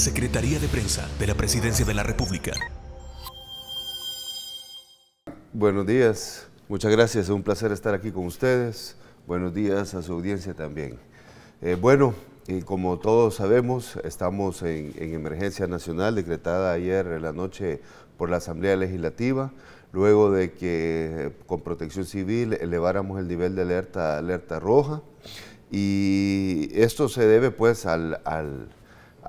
Secretaría de Prensa de la Presidencia de la República. Buenos días, muchas gracias, es un placer estar aquí con ustedes. Buenos días a su audiencia también. Eh, bueno, y eh, como todos sabemos, estamos en, emergencia nacional decretada ayer en la noche por la Asamblea Legislativa, luego de que eh, con Protección Civil eleváramos el nivel de alerta alerta roja. Y esto se debe pues al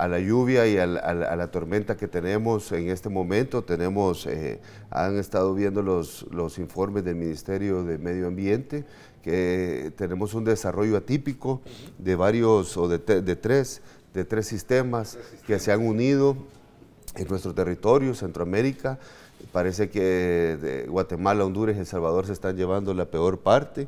a la lluvia y a la, tormenta que tenemos en este momento. Tenemos, eh, han estado viendo los, informes del Ministerio de Medio Ambiente, que tenemos un desarrollo atípico de varios o de, tres, de sistemas, que se han unido en nuestro territorio, Centroamérica. Parece que Guatemala, Honduras y El Salvador se están llevando la peor parte.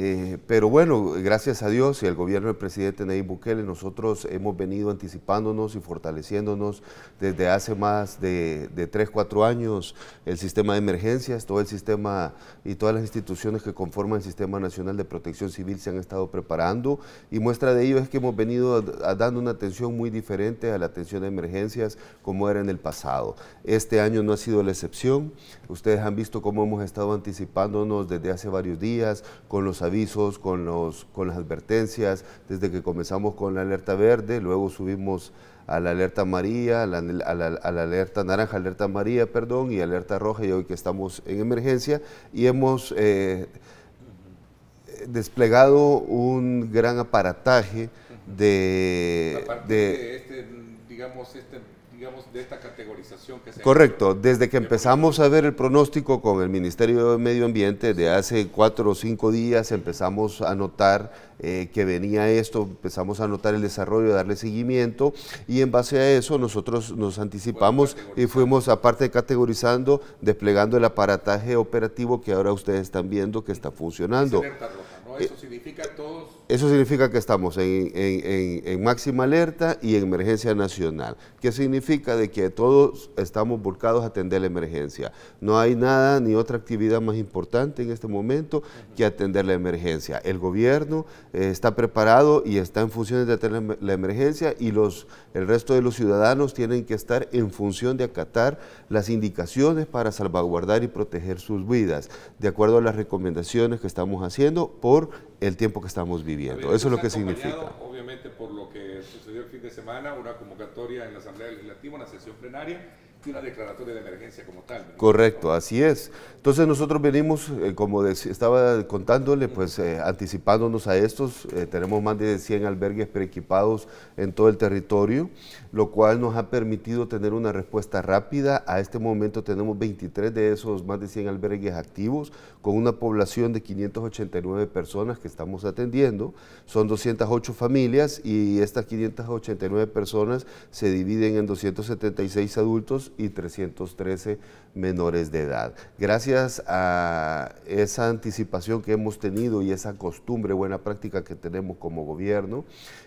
Eh, pero bueno, gracias a Dios y al gobierno del presidente Nayib Bukele, nosotros hemos venido anticipándonos y fortaleciéndonos desde hace más de, de 3, 4 años el sistema de emergencias, todo el sistema y todas las instituciones que conforman el Sistema Nacional de Protección Civil se han estado preparando y muestra de ello es que hemos venido dando una atención muy diferente a la atención de emergencias como era en el pasado. Este año no ha sido la excepción, ustedes han visto cómo hemos estado anticipándonos desde hace varios días con los avisos, con, los, con las advertencias, desde que comenzamos con la alerta verde, luego subimos a la alerta amarilla, a la, alerta naranja, alerta amarilla, perdón, y alerta roja, y hoy que estamos en emergencia, y hemos eh, desplegado un gran aparataje de... este, digamos, este digamos, de esta categorización que se Correcto, desde que empezamos a ver el pronóstico con el Ministerio de Medio Ambiente, de hace cuatro o cinco días empezamos a notar eh, que venía esto, empezamos a notar el desarrollo, darle seguimiento, y en base a eso nosotros nos anticipamos y fuimos, aparte categorizando, desplegando el aparataje operativo que ahora ustedes están viendo que está funcionando. Eso eh, significa todos eso significa que estamos en, máxima alerta y en emergencia nacional, ¿Qué significa de que todos estamos volcados a atender la emergencia. No hay nada ni otra actividad más importante en este momento que atender la emergencia. El gobierno eh, está preparado y está en funciones de atender la emergencia y los, el resto de los ciudadanos tienen que estar en función de acatar las indicaciones para salvaguardar y proteger sus vidas, de acuerdo a las recomendaciones que estamos haciendo por el tiempo que estamos viviendo. Eso es lo pues, que significa. Obviamente por lo que sucedió el fin de semana, una convocatoria en la Asamblea Legislativa, una sesión plenaria y una declaratoria de emergencia como tal. Correcto, así es. Entonces nosotros venimos, eh, como estaba contándole, pues eh, anticipándonos a estos, eh, tenemos más de 100 albergues preequipados en todo el territorio, lo cual nos ha permitido tener una respuesta rápida. A este momento tenemos 23 de esos más de 100 albergues activos, con una población de 589 personas que estamos atendiendo. Son 208 familias y estas 589 personas se dividen en 276 adultos y 313 menores de edad. Gracias a esa anticipación que hemos tenido y esa costumbre, buena práctica que tenemos como gobierno,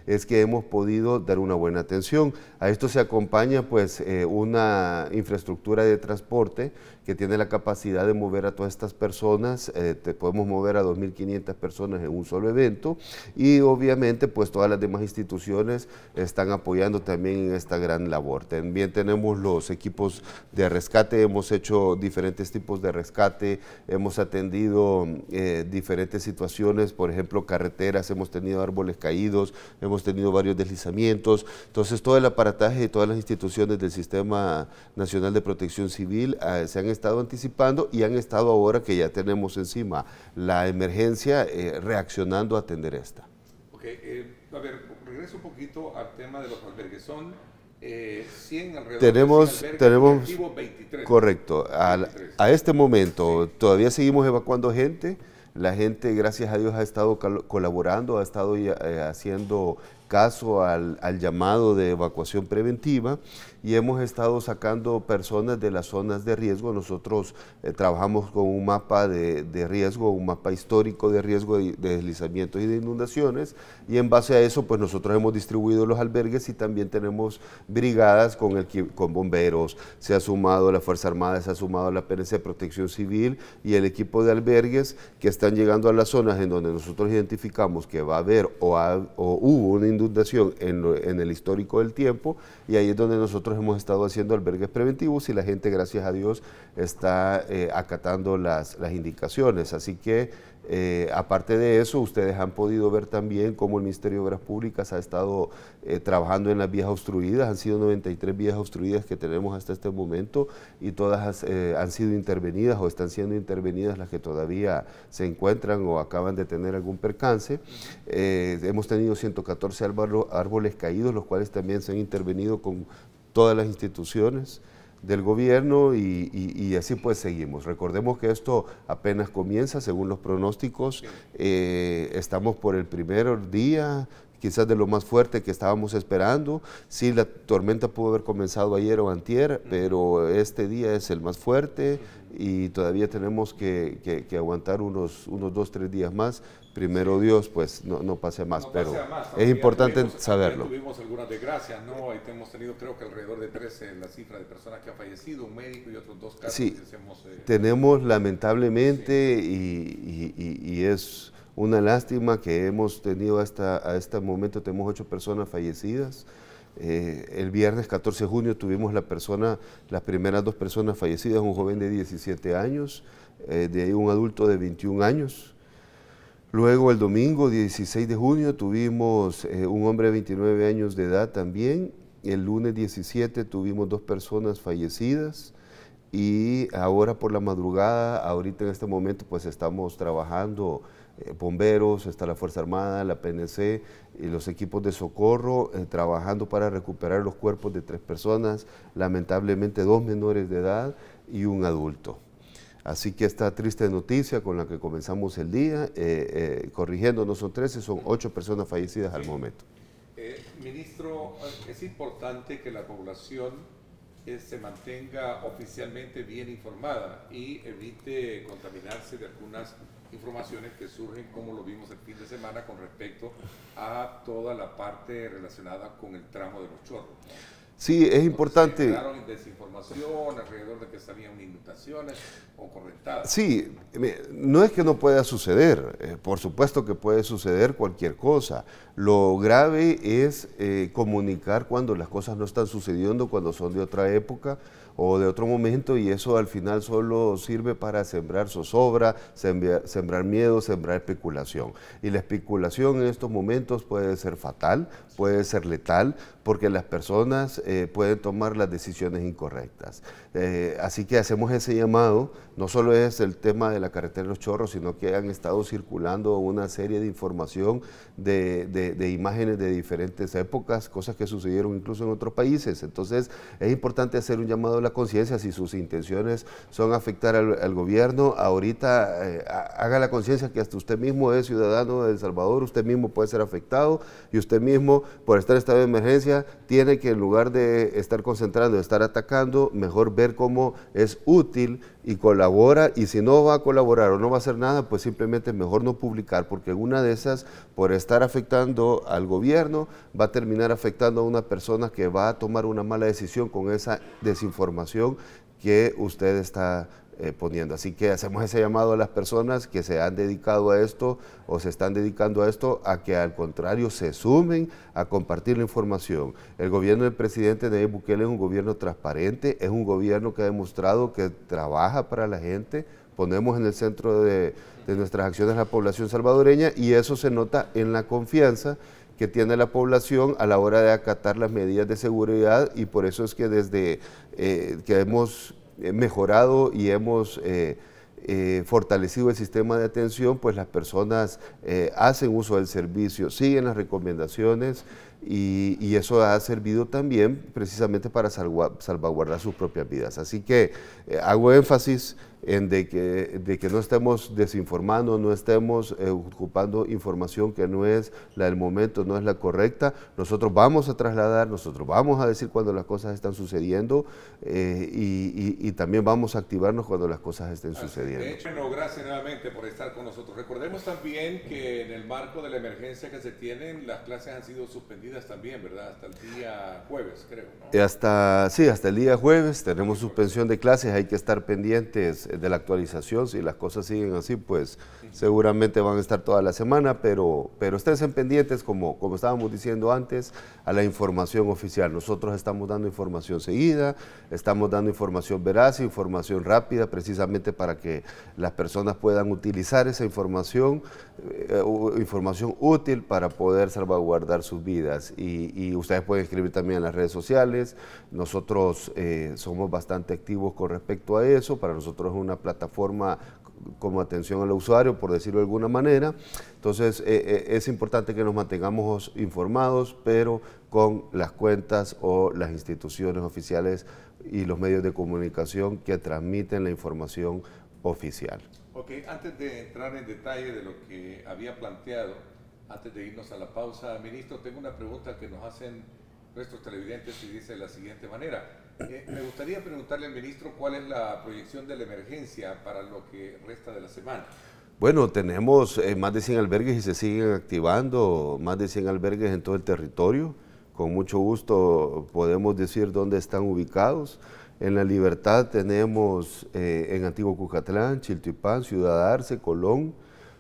es que hemos podido dar una buena atención. A esto se acompaña pues eh, una infraestructura de transporte que tiene la capacidad de mover a todas estas personas, eh, te podemos mover a 2.500 personas en un solo evento y obviamente pues todas las demás instituciones están apoyando también en esta gran labor. También tenemos los equipos de rescate, hemos hecho diferentes tipos de rescate, hemos atendido eh, diferentes situaciones, por ejemplo carreteras, hemos tenido árboles caídos, hemos tenido varios deslizamientos, entonces todo el aparataje y todas las instituciones del Sistema Nacional de Protección Civil eh, se han estado anticipando y han estado ahora que ya tenemos encima la emergencia eh, reaccionando a atender esta. Eh, a ver, regreso un poquito al tema de los albergues. Son 100 eh, alrededor tenemos, tenemos, Correcto, a este momento todavía seguimos evacuando gente. La gente, gracias a Dios, ha estado colaborando, ha estado haciendo caso al, al llamado de evacuación preventiva y hemos estado sacando personas de las zonas de riesgo. Nosotros eh, trabajamos con un mapa de, de, riesgo, un mapa histórico de riesgo de, deslizamientos y de inundaciones y en base a eso pues nosotros hemos distribuido los albergues y también tenemos brigadas con, el, con bomberos, se ha sumado la Fuerza Armada, se ha sumado la PNC Protección Civil y el equipo de albergues que están llegando a las zonas en donde nosotros identificamos que va a haber o, o hubo una inundación en, en el histórico del tiempo y ahí es donde nosotros hemos estado haciendo albergues preventivos y la gente, gracias a Dios, está eh, acatando las, indicaciones. Así que, eh, aparte de eso, ustedes han podido ver también cómo el Ministerio de Obras Públicas ha estado eh, trabajando en las vías obstruidas. Han sido 93 vías obstruidas que tenemos hasta este momento y todas han sido intervenidas o están siendo intervenidas las que todavía se encuentran o acaban de tener algún percance. hemos tenido 114 árboles caídos, los cuales también se han intervenido con todas las instituciones del gobierno y, así pues seguimos. Recordemos que esto apenas comienza, según los pronósticos, eh, estamos por el primer día quizás de lo más fuerte que estábamos esperando. Sí, la tormenta pudo haber comenzado ayer o antier, pero este día es el más fuerte y todavía tenemos que, que, que aguantar unos, unos dos, tres días más. Primero Dios, pues no, no pase más, pero es importante saberlo. Tuvimos algunas desgracias, ¿no? Ahí hemos tenido creo que alrededor de 13 la cifra de personas que han fallecido, un médico y otros dos casos. Sí, que hemos, eh, tenemos lamentablemente y, y, y es una lástima que hemos tenido hasta, a este momento, tenemos ocho personas fallecidas. Eh, el viernes 14 de junio tuvimos la persona, las primeras dos personas fallecidas, un joven de 17 años, eh, de ahí un adulto de 21 años. Luego el domingo 16 de junio tuvimos eh, un hombre de 29 años de edad también. El lunes 17 tuvimos dos personas fallecidas y ahora por la madrugada, ahorita en este momento pues estamos trabajando eh, bomberos, está la Fuerza Armada, la PNC y los equipos de socorro eh, trabajando para recuperar los cuerpos de tres personas, lamentablemente dos menores de edad y un adulto. Así que esta triste noticia con la que comenzamos el día, eh, corrigiendo, no son 13, son ocho personas fallecidas al momento. ministro, es importante que la población se mantenga oficialmente bien informada y evite contaminarse de algunas informaciones que surgen, como lo vimos el fin de semana, con respecto a toda la parte relacionada con el tramo de los chorros. Sí, es importante. desinformación alrededor de que salían inundaciones o correctadas... Sí, no es que no pueda suceder, eh, por supuesto que puede suceder cualquier cosa. Lo grave es eh, comunicar cuando las cosas no están sucediendo, cuando son de otra época o de otro momento y eso al final solo sirve para sembrar zozobra, sembrar, miedo, sembrar especulación. Y la especulación en estos momentos puede ser fatal, puede ser letal, porque las personas eh, pueden tomar las decisiones incorrectas. Eh, así que hacemos ese llamado, no solo es el tema de la carretera de los chorros, sino que han estado circulando una serie de información de, imágenes de diferentes épocas, cosas que sucedieron incluso en otros países. Entonces es importante hacer un llamado a la conciencia si sus intenciones son afectar al, gobierno. Ahorita eh, haga la conciencia que hasta usted mismo es ciudadano de El Salvador, usted mismo puede ser afectado y usted mismo por estar en estado de emergencia tiene que en lugar de estar concentrando, estar atacando, mejor ver ver cómo es útil y colabora y si no va a colaborar o no va a hacer nada, pues simplemente mejor no publicar porque una de esas, por estar afectando al gobierno, va a terminar afectando a una persona que va a tomar una mala decisión con esa desinformación que usted está eh, poniendo. Así que hacemos ese llamado a las personas que se han dedicado a esto o se están dedicando a esto a que al contrario se sumen a compartir la información. El gobierno del presidente Nayib Bukele es un gobierno transparente, es un gobierno que ha demostrado que trabaja para la gente, ponemos en el centro de, nuestras acciones a la población salvadoreña y eso se nota en la confianza que tiene la población a la hora de acatar las medidas de seguridad y por eso es que desde eh, que hemos mejorado y hemos eh, eh, fortalecido el sistema de atención, pues las personas eh, hacen uso del servicio, siguen las recomendaciones y, eso ha servido también precisamente para salvaguardar sus propias vidas. Así que hago énfasis de que, de que no estemos desinformando, no estemos eh, ocupando información que no es la del momento, no es la correcta. Nosotros vamos a trasladar, nosotros vamos a decir cuando las cosas están sucediendo eh, y, también vamos a activarnos cuando las cosas estén sucediendo. De hecho, gracias nuevamente por estar con nosotros. Recordemos también que en el marco de la emergencia que se tienen, las clases han sido suspendidas también, ¿verdad? Hasta el día jueves, creo. Eh, hasta, sí, hasta el día jueves tenemos suspensión de clases, hay que estar pendientes de la actualización. Si las cosas siguen así, pues seguramente van a estar toda la semana, pero, pero estén pendientes, como, como estábamos diciendo antes, a la información oficial. Nosotros estamos dando información seguida, estamos dando información veraz, información rápida, precisamente para que las personas puedan utilizar esa información, eh, información útil para poder salvaguardar sus vidas. Y, ustedes pueden escribir también en las redes sociales. Nosotros eh, somos bastante activos con respecto a eso. Para nosotros es un una plataforma como atención al usuario, por decirlo de alguna manera. Entonces, eh, eh, es importante que nos mantengamos informados, pero con las cuentas o las instituciones oficiales y los medios de comunicación que transmiten la información oficial. Ok, antes de entrar en detalle de lo que había planteado, antes de irnos a la pausa, ministro, tengo una pregunta que nos hacen nuestros televidentes y dice de la siguiente manera. Eh, me gustaría preguntarle al ministro cuál es la proyección de la emergencia para lo que resta de la semana. Bueno, tenemos eh, más de 100 albergues y se siguen activando, más de 100 albergues en todo el territorio. Con mucho gusto podemos decir dónde están ubicados. En La Libertad tenemos eh, en Antiguo Cucatlán, Chiltipán, Ciudad Arce, Colón,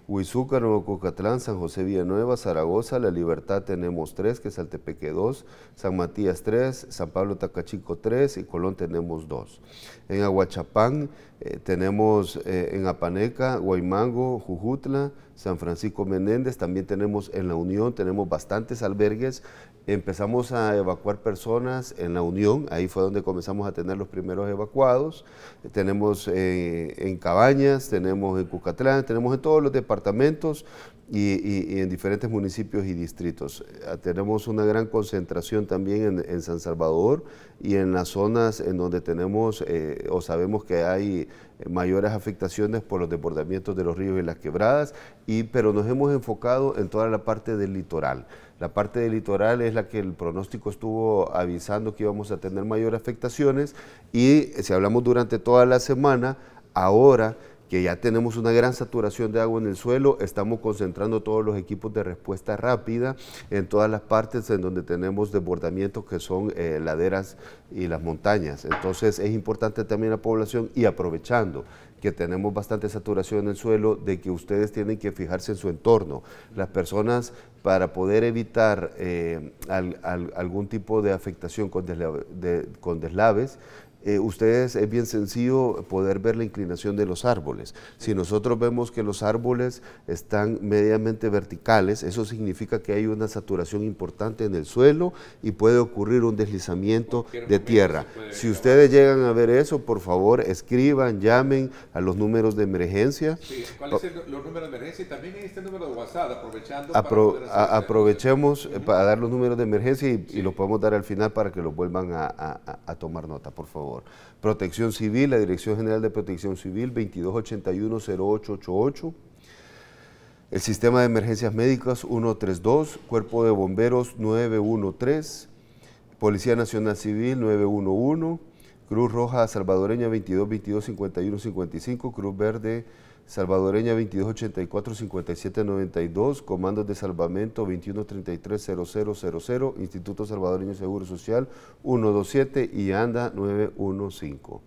Nuevo Cocatlán, San José Villanueva, Zaragoza, La Libertad tenemos tres, que es Altepeque dos, San Matías 3, San Pablo Tacachico tres y Colón tenemos dos. En Aguachapán eh, tenemos eh, en Apaneca, Guaymango, Jujutla, San Francisco Menéndez, también tenemos en La Unión, tenemos bastantes albergues empezamos a evacuar personas en la Unión, ahí fue donde comenzamos a tener los primeros evacuados. Tenemos eh, en Cabañas, tenemos en Cucatlán, tenemos en todos los departamentos y, en diferentes municipios y distritos. Eh, tenemos una gran concentración también en, San Salvador y en las zonas en donde tenemos eh, o sabemos que hay eh, mayores afectaciones por los desbordamientos de los ríos y las quebradas, y, pero nos hemos enfocado en toda la parte del litoral. La parte del litoral es la que el pronóstico estuvo avisando que íbamos a tener mayores afectaciones y si hablamos durante toda la semana, ahora que ya tenemos una gran saturación de agua en el suelo, estamos concentrando todos los equipos de respuesta rápida en todas las partes en donde tenemos desbordamientos que son eh, laderas y las montañas. Entonces es importante también la población y aprovechando que tenemos bastante saturación en el suelo, de que ustedes tienen que fijarse en su entorno. Las personas para poder evitar eh, algún tipo de afectación con deslaves, eh, ustedes es bien sencillo poder ver la inclinación de los árboles. Si nosotros vemos que los árboles están mediamente verticales, eso significa que hay una saturación importante en el suelo y puede ocurrir un deslizamiento de tierra. Si ustedes llegan a ver eso, por favor, escriban, llamen a los números de emergencia. ¿Cuáles son los números de emergencia? Y también este número de WhatsApp, aprovechando. aprovechemos eh, para dar los números de emergencia y, los podemos dar al final para que los vuelvan a tomar nota, por favor. Protección Civil, la Dirección General de Protección Civil, 2281-0888. El Sistema de Emergencias Médicas, 132. Cuerpo de Bomberos, 913. Policía Nacional Civil, 911. Cruz Roja Salvadoreña, 2222-5155, Cruz Verde, Salvadoreña 2284-5792, Comandos de Salvamento 2133-0000, Instituto Salvadoreño Seguro Social 127 y ANDA 915.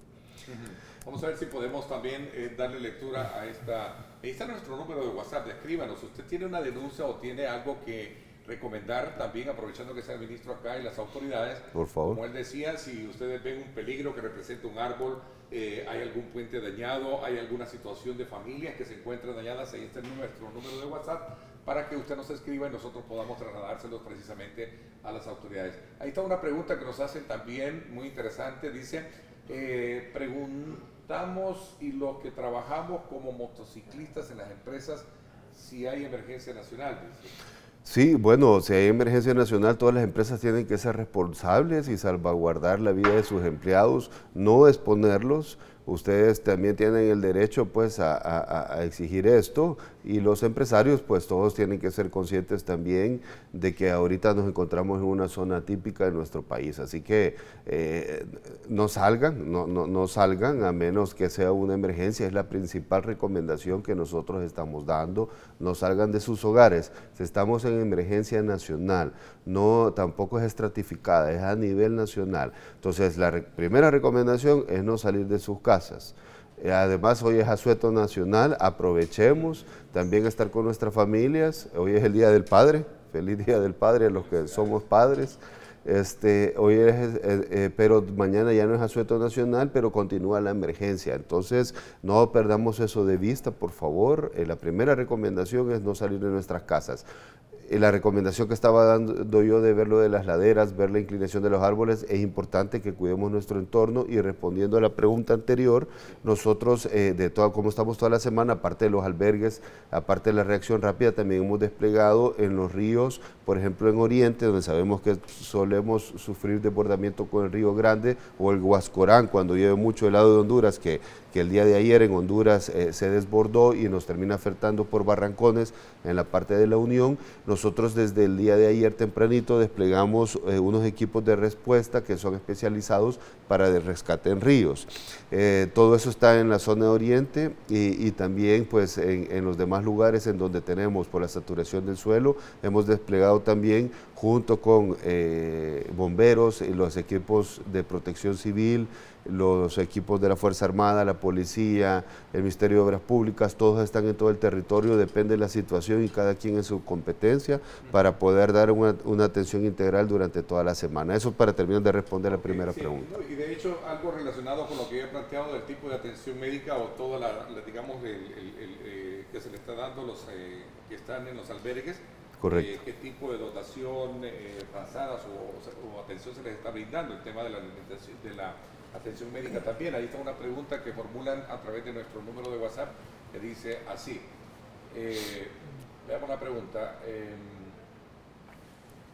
Vamos a ver si podemos también eh, darle lectura a esta... Ahí está nuestro número de WhatsApp, escríbanos. Usted tiene una denuncia o tiene algo que recomendar también, aprovechando que sea el ministro acá y las autoridades, por favor. Como él decía, si ustedes ven un peligro que representa un árbol, eh, hay algún puente dañado, hay alguna situación de familias que se encuentran dañadas, ahí está nuestro número de WhatsApp para que usted nos escriba y nosotros podamos trasladárselo precisamente a las autoridades. Ahí está una pregunta que nos hacen también muy interesante, dice, eh, preguntamos y los que trabajamos como motociclistas en las empresas si hay emergencia nacional. Dice. Sí, bueno, si hay emergencia nacional, todas las empresas tienen que ser responsables y salvaguardar la vida de sus empleados, no exponerlos. Ustedes también tienen el derecho pues a, a exigir esto y los empresarios pues todos tienen que ser conscientes también de que ahorita nos encontramos en una zona típica de nuestro país, así que eh, no salgan, no, no, no, salgan a menos que sea una emergencia, es la principal recomendación que nosotros estamos dando, no salgan de sus hogares, si estamos en emergencia nacional, no tampoco es estratificada, es a nivel nacional, entonces la primera recomendación es no salir de sus casas, eh, además, hoy es asueto nacional, aprovechemos también estar con nuestras familias. Hoy es el Día del Padre, feliz Día del Padre a los que somos padres. Este, hoy es, eh, eh, pero mañana ya no es asueto nacional, pero continúa la emergencia. Entonces, no perdamos eso de vista, por favor. la primera recomendación es no salir de nuestras casas. Eh, la recomendación que estaba dando yo de ver lo de las laderas, ver la inclinación de los árboles, es importante que cuidemos nuestro entorno y respondiendo a la pregunta anterior, nosotros, eh, de todo, como estamos toda la semana, aparte de los albergues, aparte de la reacción rápida, también hemos desplegado en los ríos, por ejemplo en Oriente, donde sabemos que solemos sufrir desbordamiento con el río Grande o el Huascorán, cuando lleve mucho del lado de Honduras, que que el día de ayer en Honduras eh, se desbordó y nos termina afectando por barrancones en la parte de la Unión. Nosotros desde el día de ayer tempranito desplegamos eh, unos equipos de respuesta que son especializados para el rescate en ríos. Eh, todo eso está en la zona de oriente y, también pues en, en, los demás lugares en donde tenemos por la saturación del suelo hemos desplegado también junto con bomberos y los equipos de protección civil, los equipos de la Fuerza Armada, la Policía, el Ministerio de Obras Públicas, todos están en todo el territorio, depende de la situación y cada quien en su competencia para poder dar una, atención integral durante toda la semana. Eso para terminar de responder la primera pregunta. Y de hecho, algo relacionado con lo que había planteado del tipo de atención médica o toda la, digamos, eh, que se le está dando los eh, que están en los albergues, Correcto. Eh, qué tipo de dotación, pasadas atención se les está brindando, el tema de la alimentación, de la atención médica también. Ahí está una pregunta que formulan a través de nuestro número de WhatsApp que dice así. Eh, veamos la pregunta. Em,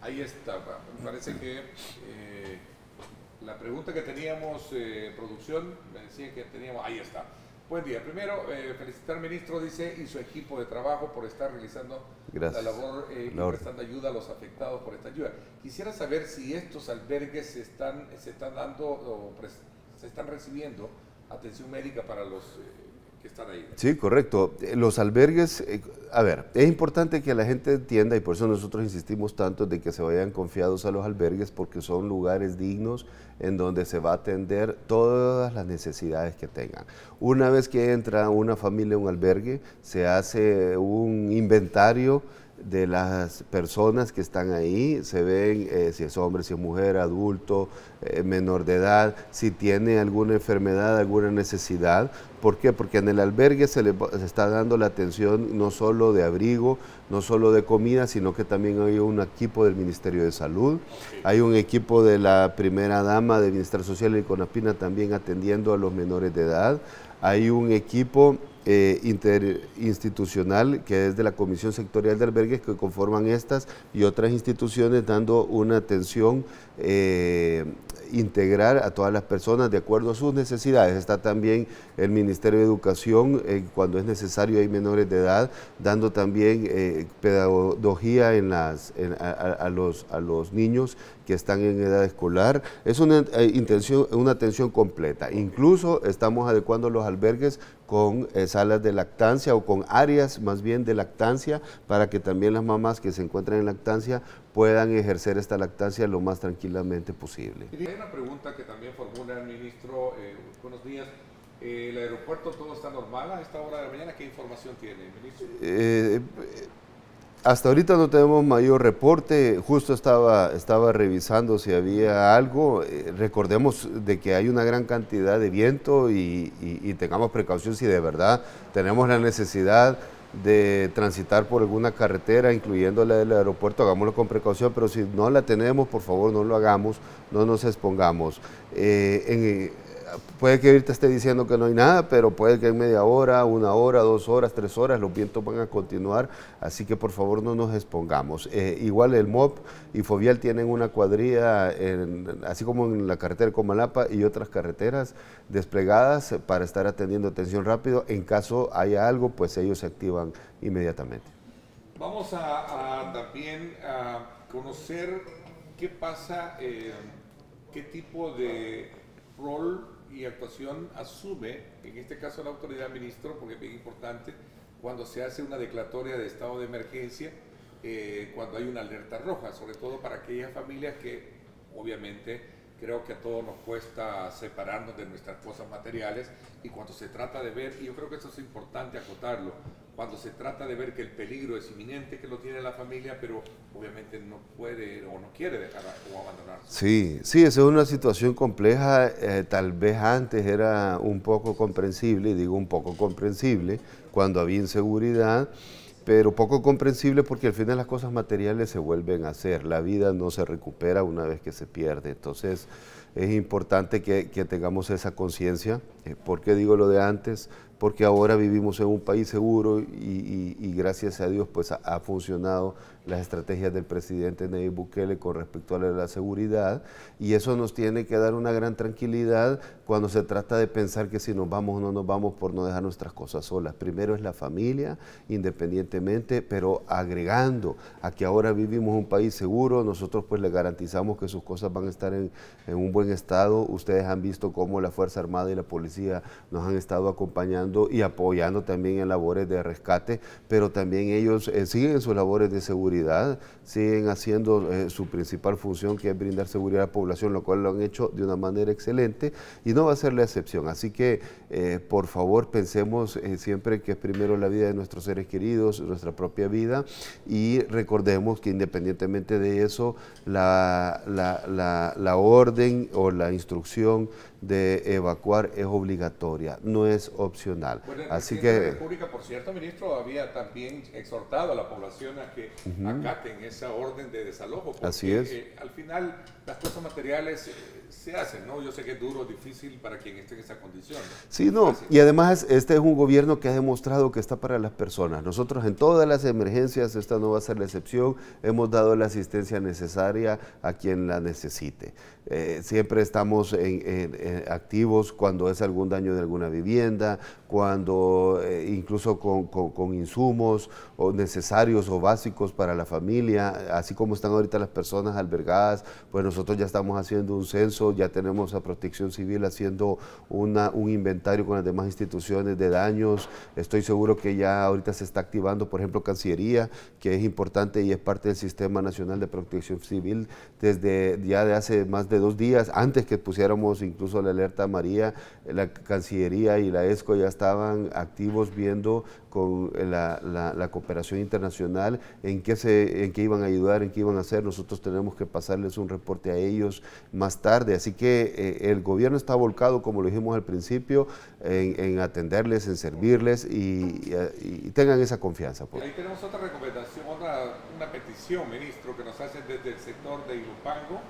ahí está. Me parece que eh, la pregunta que teníamos, eh, producción, me decía que teníamos, ahí está. Buen día. Primero, felicitar al ministro, dice, y su equipo de trabajo por estar realizando la labor y prestando ayuda a los afectados por esta ayuda. Quisiera saber si estos albergues se están, se están dando o se están recibiendo atención médica para los eh, que están ahí. Sí, correcto. Eh, los albergues, eh, a ver, es importante que la gente entienda y por eso nosotros insistimos tanto de que se vayan confiados a los albergues porque son lugares dignos en donde se va a atender todas las necesidades que tengan. Una vez que entra una familia a un albergue, se hace un inventario de las personas que están ahí, se ven eh, si es hombre, si es mujer, adulto, eh, menor de edad, si tiene alguna enfermedad, alguna necesidad. ¿Por qué? Porque en el albergue se le está dando la atención no solo de abrigo, no solo de comida, sino que también hay un equipo del Ministerio de Salud, hay un equipo de la primera dama del Ministerio Social y Conapina también atendiendo a los menores de edad, hay un equipo eh, interinstitucional, que es de la Comisión Sectorial de Albergues, que conforman estas y otras instituciones, dando una atención eh, integral a todas las personas de acuerdo a sus necesidades. Está también el Ministerio de Educación, eh, cuando es necesario hay menores de edad, dando también eh, pedagogía a, los, niños que están en edad escolar. Es una, una atención completa. Incluso estamos adecuando los albergues con eh, salas de lactancia o con áreas más bien de lactancia para que también las mamás que se encuentran en lactancia puedan ejercer esta lactancia lo más tranquilamente posible. hay una pregunta que también formula el ministro, eh, buenos días. Eh, ¿El aeropuerto todo está normal a esta hora de la mañana? ¿Qué información tiene, ministro? Hasta ahorita no tenemos mayor reporte, justo estaba, estaba revisando si había algo. Eh, recordemos de que hay una gran cantidad de viento y, tengamos precaución si de verdad tenemos la necesidad de transitar por alguna carretera, incluyendo la del aeropuerto, hagámoslo con precaución, pero si no la tenemos, por favor no lo hagamos, no nos expongamos. Eh, puede que ahorita esté diciendo que no hay nada, pero puede que en media hora, una hora, dos horas, tres horas, los vientos van a continuar, así que por favor no nos expongamos. Eh, igual el MOP y Fovial tienen una cuadrilla, en, así como en la carretera de Comalapa y otras carreteras desplegadas para estar atendiendo atención rápido. En caso haya algo, pues ellos se activan inmediatamente. Vamos a, también a conocer qué pasa, eh, qué tipo de rol y actuación asume, en este caso la autoridad ministro, porque es bien importante, cuando se hace una declaratoria de estado de emergencia, eh, cuando hay una alerta roja, sobre todo para aquellas familias que obviamente creo que a todos nos cuesta separarnos de nuestras cosas materiales y cuando se trata de ver, y yo creo que eso es importante acotarlo, cuando se trata de ver que el peligro es inminente que lo tiene la familia, pero obviamente no puede o no quiere dejar o abandonar. Sí, sí, esa es una situación compleja, eh, tal vez antes era un poco comprensible, digo un poco comprensible, cuando había inseguridad, pero poco comprensible porque al final las cosas materiales se vuelven a hacer, la vida no se recupera una vez que se pierde, entonces es importante que, que tengamos esa conciencia. Eh, ¿Por qué digo lo de antes? porque ahora vivimos en un país seguro y, gracias a Dios pues ha, funcionado las estrategias del presidente Nayib Bukele con respecto a la seguridad y eso nos tiene que dar una gran tranquilidad cuando se trata de pensar que si nos vamos o no nos vamos por no dejar nuestras cosas solas. Primero es la familia, independientemente, pero agregando a que ahora vivimos en un país seguro, nosotros pues le garantizamos que sus cosas van a estar en un buen estado. Ustedes han visto cómo la Fuerza Armada y la Policía nos han estado acompañando y apoyando también en labores de rescate, pero también ellos eh, siguen sus labores de seguridad, siguen haciendo eh, su principal función que es brindar seguridad a la población, lo cual lo han hecho de una manera excelente y no va a ser la excepción. Así que eh, por favor pensemos siempre que es primero la vida de nuestros seres queridos, nuestra propia vida y recordemos que independientemente de eso, la orden o la instrucción de evacuar es obligatoria, no es opcional. Así que... La República, por cierto, ministro, había también exhortado a la población a que acaten esa orden de desalojo. Porque, Así es. Eh, al final, las cosas materiales... Eh, se hace, ¿no? Yo sé que es duro, difícil para quien esté en esa condición. Sí, no, y además este es un gobierno que ha demostrado que está para las personas. Nosotros en todas las emergencias, esta no va a ser la excepción, hemos dado la asistencia necesaria a quien la necesite. Eh, siempre estamos en, activos cuando es algún daño de alguna vivienda, cuando eh, incluso con, con, insumos o necesarios o básicos para la familia, así como están ahorita las personas albergadas, pues nosotros ya estamos haciendo un censo ya tenemos a Protección Civil haciendo una, un inventario con las demás instituciones de daños, estoy seguro que ya ahorita se está activando, por ejemplo, Cancillería, que es importante y es parte del Sistema Nacional de Protección Civil desde ya de hace más de dos días, antes que pusiéramos incluso la alerta María, la Cancillería y la ESCO ya estaban activos viendo con eh, la, la, cooperación internacional, en qué, se, en iban a ayudar, en qué iban a hacer. Nosotros tenemos que pasarles un reporte a ellos más tarde. Así que eh, el gobierno está volcado, como lo dijimos al principio, en, atenderles, en servirles y, eh, tengan esa confianza. Pues. Ahí tenemos otra recomendación, otra, una petición, ministro, que nos hacen desde el sector de Ilupango.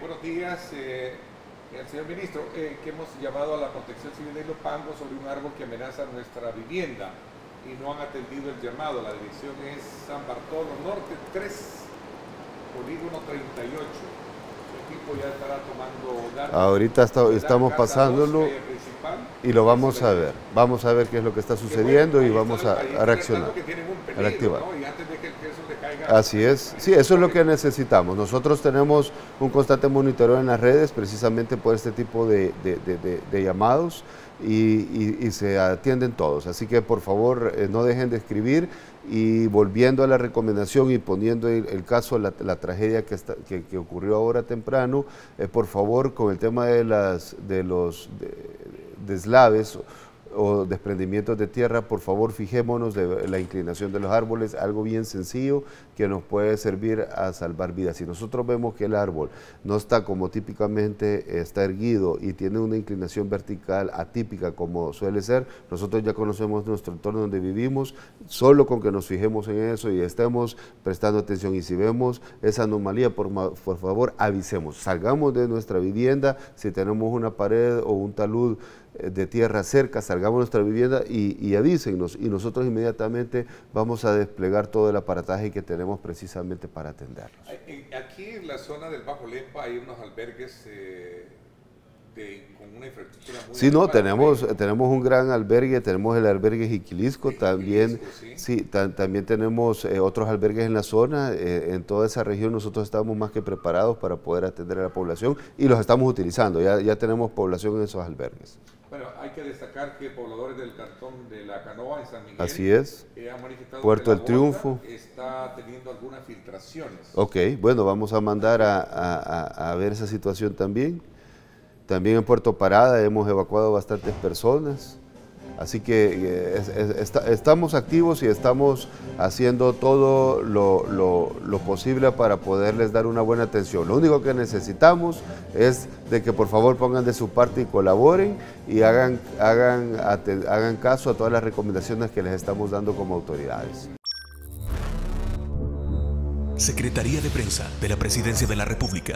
buenos días. Eh, señor ministro, eh, que hemos llamado a la protección civil de Ilopango sobre un árbol que amenaza nuestra vivienda y no han atendido el llamado. La dirección es San Bartolo Norte 3, polígono 38. El equipo ya estará tomando Ahorita estamos pasándolo. Eh, y lo vamos a ver. Vamos a ver qué es lo que está sucediendo y vamos a, reaccionar, a reactivar. Así es, sí, eso es lo que necesitamos. Nosotros tenemos un constante monitoreo en las redes precisamente por este tipo de, llamados y, se atienden todos. Así que por favor eh, no dejen de escribir y volviendo a la recomendación y poniendo el, el caso, la, tragedia que, que, ocurrió ahora temprano, eh, por favor con el tema de, las, de los deslaves o desprendimientos de tierra, por favor fijémonos de la inclinación de los árboles, algo bien sencillo que nos puede servir a salvar vidas. Si nosotros vemos que el árbol no está como típicamente está erguido y tiene una inclinación vertical atípica como suele ser, nosotros ya conocemos nuestro entorno donde vivimos, solo con que nos fijemos en eso y estemos prestando atención y si vemos esa anomalía, por, por favor avisemos, salgamos de nuestra vivienda, si tenemos una pared o un talud, eh, de tierra cerca, salgamos nuestra vivienda y, y, avísenos y nosotros inmediatamente vamos a desplegar todo el aparataje que tenemos precisamente para atenderlos. Aquí en la zona del Bajo Lempa hay unos albergues eh, con una infraestructura muy... Sí, no, tenemos, tenemos un gran albergue, tenemos el albergue Jiquilisco, también, también tenemos eh, otros albergues en la zona, en toda esa región nosotros estamos más que preparados para poder atender a la población y los estamos utilizando, ya, ya tenemos población en esos albergues hay que destacar que pobladores del cantón de La Canoa en San Miguel. Así es. Eh, han manifestado Puerto del Triunfo. Está teniendo algunas filtraciones. Ok, bueno, vamos a mandar a, ver esa situación también. También en Puerto Parada hemos evacuado bastantes personas. Así que eh, estamos activos y estamos haciendo todo lo, lo, posible para poderles dar una buena atención. Lo único que necesitamos es de que por favor pongan de su parte y colaboren y hagan, hagan, hagan caso a todas las recomendaciones que les estamos dando como autoridades. Secretaría de Prensa de la Presidencia de la República.